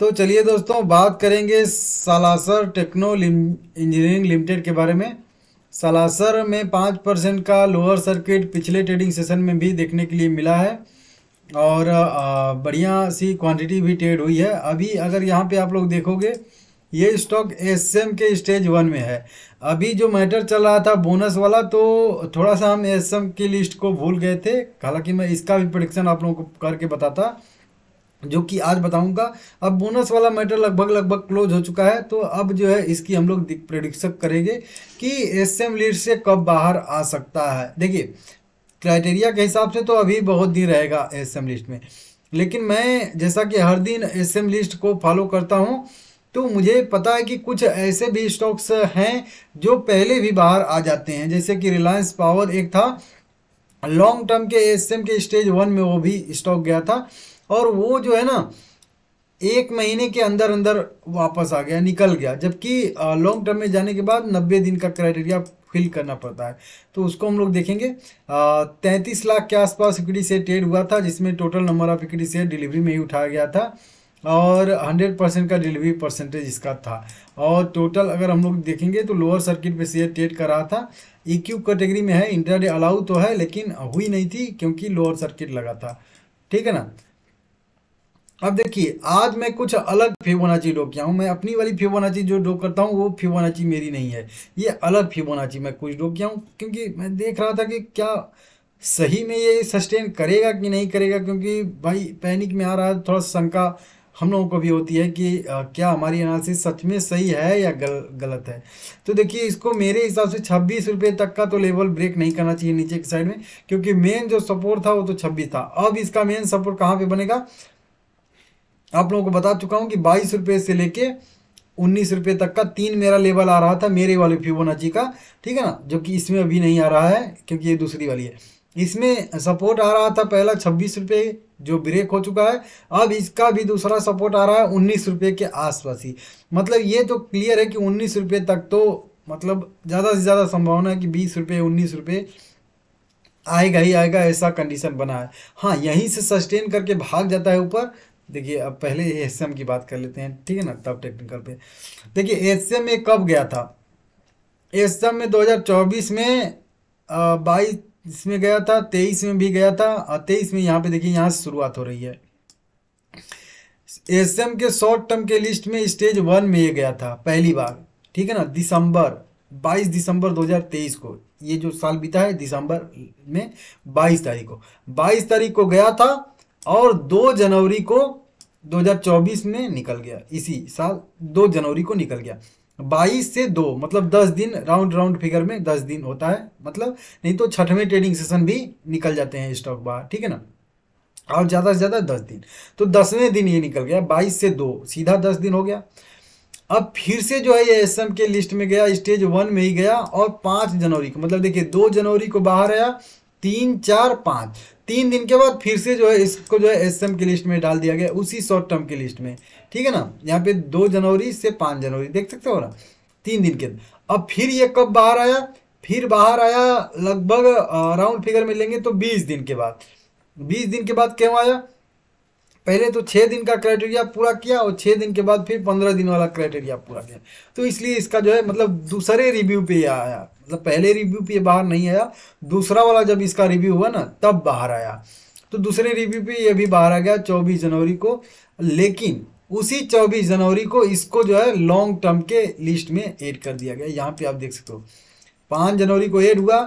तो चलिए दोस्तों बात करेंगे सलासर टेक्नो इंजीनियरिंग लिमिटेड के बारे में सलासर में पाँच परसेंट का लोअर सर्किट पिछले ट्रेडिंग सेशन में भी देखने के लिए मिला है और बढ़िया सी क्वांटिटी भी ट्रेड हुई है अभी अगर यहाँ पे आप लोग देखोगे ये स्टॉक एस के स्टेज वन में है अभी जो मैटर चल रहा था बोनस वाला तो थोड़ा सा हम एस की लिस्ट को भूल गए थे हालाँकि मैं इसका भी प्रोडिक्शन आप लोगों को करके बताता जो कि आज बताऊंगा अब बोनस वाला मैटर लगभग लगभग क्लोज हो चुका है तो अब जो है इसकी हम लोग प्रोडिक्शन करेंगे कि एस एम लीड से कब बाहर आ सकता है देखिए क्राइटेरिया के हिसाब से तो अभी बहुत दिन रहेगा एस एम लिस्ट में लेकिन मैं जैसा कि हर दिन एस एम लिस्ट को फॉलो करता हूँ तो मुझे पता है कि कुछ ऐसे भी स्टॉक्स हैं जो पहले भी बाहर आ जाते हैं जैसे कि रिलायंस पावर एक था लॉन्ग टर्म के एस एम के स्टेज वन में वो भी स्टॉक गया था और वो जो है ना एक महीने के अंदर अंदर वापस आ गया निकल गया जबकि लॉन्ग टर्म में जाने के बाद नब्बे दिन का क्राइटेरिया फिल करना पड़ता है तो उसको हम लोग देखेंगे तैंतीस लाख के आसपास इक्विटी शेयर ट्रेड हुआ था जिसमें total number of equity share delivery में ही उठाया गया था और 100 परसेंट का डिलीवरी परसेंटेज इसका था और टोटल अगर हम लोग देखेंगे तो लोअर सर्किट पर शेयर ट्रेड कर रहा था ई e कैटेगरी में है इंटरडे अलाउ तो है लेकिन हुई नहीं थी क्योंकि लोअर सर्किट लगा था ठीक है ना अब देखिए आज मैं कुछ अलग फिबोनाची ड्रॉ किया हूँ मैं अपनी वाली फिबोनाची जो ड्रॉ करता हूँ वो फिबोनाची मेरी नहीं है ये अलग फिबोनाची मैं कुछ ड्रॉ किया हूँ क्योंकि मैं देख रहा था कि क्या सही में ये सस्टेन करेगा कि नहीं करेगा क्योंकि भाई पैनिक में आ रहा है थोड़ा शंका हम लोगों को भी होती है कि आ, क्या हमारी एनालिसिस सच में सही है या गल, गलत है तो देखिए इसको मेरे हिसाब से छब्बीस रुपये तक का तो लेवल ब्रेक नहीं करना चाहिए नीचे की साइड में क्योंकि मेन जो सपोर्ट था वो तो छब्बीस था अब इसका मेन सपोर्ट कहाँ पे बनेगा आप लोगों को बता चुका हूँ कि बाईस रुपये से लेके उन्नीस रुपये तक का तीन मेरा लेवल आ रहा था मेरे वाले फ्यूबोनाची का ठीक है ना जो कि इसमें अभी नहीं आ रहा है क्योंकि ये दूसरी वाली है इसमें सपोर्ट आ रहा था पहला छब्बीस रुपये जो ब्रेक हो चुका है अब इसका भी दूसरा सपोर्ट आ रहा है उन्नीस रुपये के आसपास ही मतलब ये तो क्लियर है कि उन्नीस रुपये तक तो मतलब ज़्यादा से ज़्यादा संभावना है कि बीस रुपये उन्नीस रुपये आएगा ही आएगा ऐसा कंडीशन बना है हाँ यहीं से सस्टेन करके भाग जाता है ऊपर देखिए अब पहले एस की बात कर लेते हैं ठीक है ना तब टेक्निकल पे देखिए एम में कब गया था एम में 2024 में बाईस में गया था तेईस में भी गया था और तेईस में यहाँ पे देखिए यहाँ से शुरुआत हो रही है एम के शॉर्ट टर्म के लिस्ट में स्टेज वन में ये गया था पहली बार ठीक है ना दिसंबर 22 दिसंबर 2023 को ये जो साल बीता है दिसंबर में 22 तारीख को 22 तारीख को गया था और 2 जनवरी को 2024 में निकल गया इसी साल 2 जनवरी को निकल गया 22 से 2 मतलब 10 दिन राउंड राउंड फिगर में 10 दिन होता है मतलब नहीं तो छठवें ट्रेडिंग सेशन भी निकल जाते हैं स्टॉक बाहर ठीक है ना और ज़्यादा से ज़्यादा 10 दिन तो दसवें दिन ये निकल गया बाईस से दो सीधा दस दिन हो गया अब फिर से जो है ये एस के लिस्ट में गया स्टेज वन में ही गया और पाँच जनवरी को मतलब देखिए दो जनवरी को बाहर आया तीन चार पाँच तीन दिन के बाद फिर से जो है इसको जो है एस एम की लिस्ट में डाल दिया गया उसी शॉर्ट टर्म की लिस्ट में ठीक है ना यहाँ पे दो जनवरी से पाँच जनवरी देख सकते हो ना तीन दिन के अब फिर ये कब बाहर आया फिर बाहर आया लगभग राउंड फिगर में लेंगे तो बीस दिन के बाद बीस दिन के बाद क्यों आया पहले तो छः दिन का क्राइटेरिया पूरा किया और छः दिन के बाद फिर पंद्रह दिन वाला क्राइटेरिया पूरा किया तो इसलिए इसका जो है मतलब दूसरे रिव्यू पे ये आया मतलब पहले रिव्यू पे बाहर नहीं आया दूसरा वाला जब इसका रिव्यू हुआ ना तब बाहर आया तो दूसरे रिव्यू पे ये भी बाहर आ गया चौबीस जनवरी को लेकिन उसी चौबीस जनवरी को इसको जो है लॉन्ग टर्म के लिस्ट में एड कर दिया गया यहाँ पे आप देख सकते हो पाँच जनवरी को एड हुआ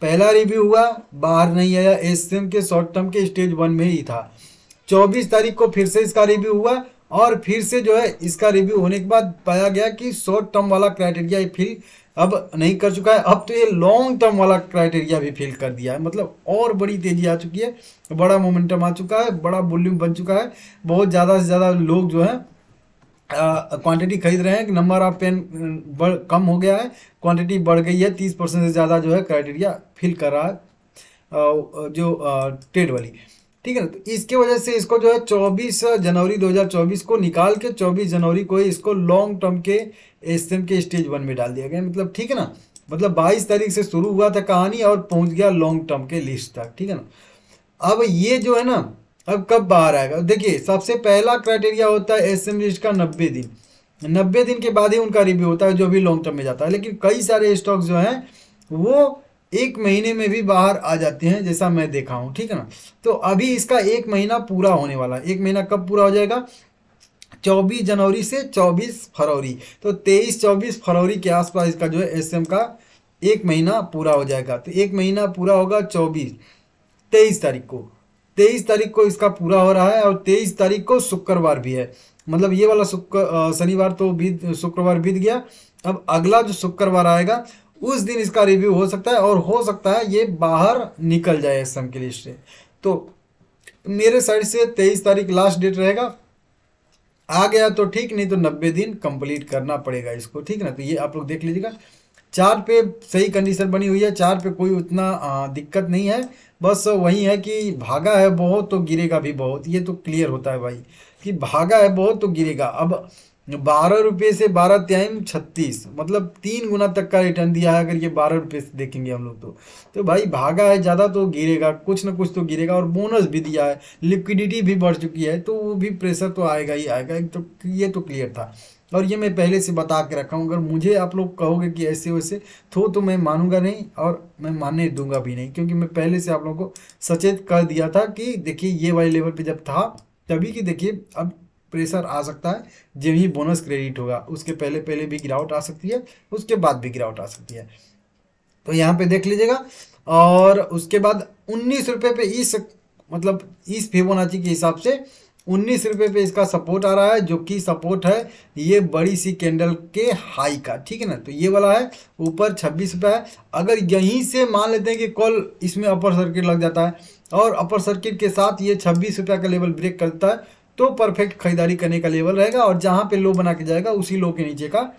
पहला रिव्यू हुआ बाहर नहीं आया एस के शॉर्ट टर्म के स्टेज वन में ही था 24 तारीख को फिर से इसका रिव्यू हुआ और फिर से जो है इसका रिव्यू होने के बाद पाया गया कि शॉर्ट टर्म वाला क्राइटेरिया ये फिल अब नहीं कर चुका है अब तो ये लॉन्ग टर्म वाला क्राइटेरिया भी फिल कर दिया है मतलब और बड़ी तेजी आ चुकी है बड़ा मोमेंटम आ चुका है बड़ा वॉल्यूम बन चुका है बहुत ज़्यादा से ज़्यादा लोग जो है क्वांटिटी खरीद रहे हैं नंबर ऑफ पेन बढ़ कम हो गया है क्वांटिटी बढ़ गई है तीस परसेंट से ज़्यादा जो है क्राइटेरिया फिल कर रहा है जो ट्रेड वाली ठीक है ना तो इसके वजह से इसको जो है 24 जनवरी 2024 को निकाल के 24 जनवरी को इसको लॉन्ग टर्म के एस के स्टेज वन में डाल दिया गया मतलब ठीक है ना मतलब 22 तारीख से शुरू हुआ था कहानी और पहुंच गया लॉन्ग टर्म के लिस्ट तक ठीक है ना अब ये जो है ना अब कब बाहर आएगा देखिए सबसे पहला क्राइटेरिया होता है एस लिस्ट का नब्बे दिन नब्बे दिन के बाद ही उनका रिव्यू होता है जो भी लॉन्ग टर्म में जाता है लेकिन कई सारे स्टॉक जो हैं वो एक महीने में भी बाहर आ जाते हैं जैसा मैं देखा हूँ ठीक है ना तो अभी इसका एक महीना पूरा होने वाला है एक महीना कब पूरा हो जाएगा 24 जनवरी से 24 फरवरी तो 23 24 फरवरी के आसपास इसका जो है एस का एक महीना पूरा हो जाएगा तो एक महीना पूरा होगा 24 23 तारीख को 23 तारीख को इसका पूरा हो रहा है और 23 तारीख को शुक्रवार भी है मतलब ये वाला शुक्र शनिवार तो बीत शुक्रवार बीत गया अब अगला जो शुक्रवार आएगा उस दिन इसका रिव्यू हो सकता है और हो सकता है ये बाहर निकल जाए एस के लिस्ट से तो मेरे साइड से तेईस तारीख लास्ट डेट रहेगा आ गया तो ठीक नहीं तो नब्बे दिन कंप्लीट करना पड़ेगा इसको ठीक ना तो ये आप लोग देख लीजिएगा चार पे सही कंडीशन बनी हुई है चार पे कोई उतना दिक्कत नहीं है बस वही है कि भागा है बहुत तो गिरेगा भी बहुत ये तो क्लियर होता है भाई कि भागा है बहुत तो गिरेगा अब बारह रुपये से बारह त्याइम छत्तीस मतलब तीन गुना तक का रिटर्न दिया है अगर ये बारह रुपये से देखेंगे हम लोग तो तो भाई भागा है ज़्यादा तो गिरेगा कुछ ना कुछ तो गिरेगा और बोनस भी दिया है लिक्विडिटी भी बढ़ चुकी है तो वो भी प्रेशर तो आएगा ही आएगा एक तो ये तो क्लियर था और ये मैं पहले से बता के रखा हूँ अगर मुझे आप लोग कहोगे कि ऐसे वैसे तो तो मैं मानूंगा नहीं और मैं मानने दूंगा भी नहीं क्योंकि मैं पहले से आप लोगों को सचेत कर दिया था कि देखिए ये वाले लेवल पे जब था तभी कि देखिए अब प्रेशर आ सकता है जब ही बोनस क्रेडिट होगा उसके पहले पहले भी गिरावट आ सकती है उसके बाद भी गिरावट आ सकती है तो यहाँ पे देख लीजिएगा और उसके बाद उन्नीस रुपये पे इस मतलब इस फेबोनाची के हिसाब से उन्नीस रुपये पे इसका सपोर्ट आ रहा है जो कि सपोर्ट है ये बड़ी सी कैंडल के हाई का ठीक है ना तो ये वाला है ऊपर छब्बीस रुपये है अगर यहीं से मान लेते हैं कि कॉल इसमें अपर सर्किट लग जाता है और अपर सर्किट के साथ ये छब्बीस रुपये का लेवल ब्रेक करता है तो परफेक्ट खरीदारी करने का लेवल रहेगा और जहाँ पे लो बना के जाएगा उसी लो के नीचे का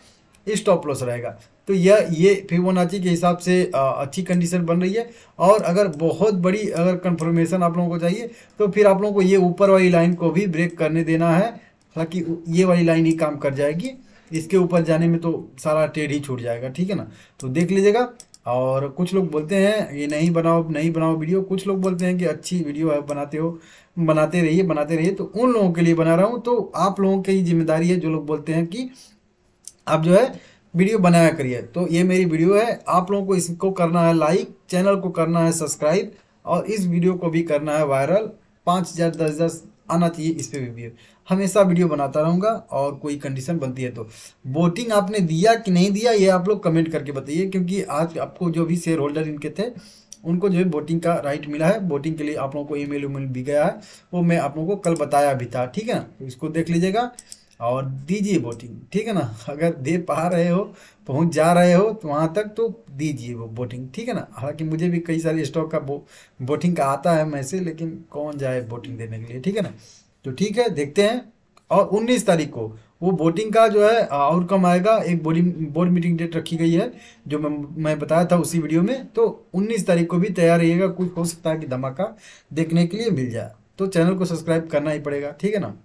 स्टॉप लॉस रहेगा तो यह ये फिबोनाची के हिसाब से अच्छी कंडीशन बन रही है और अगर बहुत बड़ी अगर कंफर्मेशन आप लोगों को चाहिए तो फिर आप लोगों को ये ऊपर वाली लाइन को भी ब्रेक करने देना है हालांकि ये वाली लाइन ही काम कर जाएगी इसके ऊपर जाने में तो सारा ट्रेड ही छूट जाएगा ठीक है ना तो देख लीजिएगा और कुछ लोग बोलते हैं ये नहीं बनाओ नहीं बनाओ वीडियो कुछ लोग बोलते हैं कि अच्छी वीडियो आप बनाते हो बनाते रहिए बनाते रहिए तो उन लोगों के लिए बना रहा हूँ तो आप लोगों की जिम्मेदारी है जो लोग बोलते हैं कि आप जो है वीडियो बनाया करिए तो ये मेरी वीडियो है आप लोगों को इसको करना है लाइक चैनल को करना है सब्सक्राइब और इस वीडियो को भी करना है वायरल पाँच हज़ार दस हज़ार आना चाहिए इस पर भी हमेशा वीडियो बनाता रहूँगा और कोई कंडीशन बनती है तो वोटिंग आपने दिया कि नहीं दिया ये आप लोग कमेंट करके बताइए क्योंकि आज आपको जो भी शेयर होल्डर इनके थे उनको जो है वोटिंग का राइट मिला है वोटिंग के लिए आप लोगों को ईमेल उमेल भी गया है वो मैं आप लोगों को कल बताया भी था ठीक है तो इसको देख लीजिएगा और दीजिए वोटिंग ठीक है ना अगर दे पा रहे हो पहुंच जा रहे हो तो वहाँ तक तो दीजिए वो वोटिंग ठीक है ना हालांकि मुझे भी कई सारे स्टॉक का वोटिंग का आता है मैसेज लेकिन कौन जाए वोटिंग देने के लिए ठीक है ना तो ठीक है देखते हैं और 19 तारीख को वो वोटिंग का जो है आउटकम आएगा एक बोर्डिंग बोर्ड मीटिंग डेट रखी गई है जो मैं मैं बताया था उसी वीडियो में तो 19 तारीख को भी तैयार रहिएगा कुछ हो सकता है कि धमाका देखने के लिए मिल जाए तो चैनल को सब्सक्राइब करना ही पड़ेगा ठीक है ना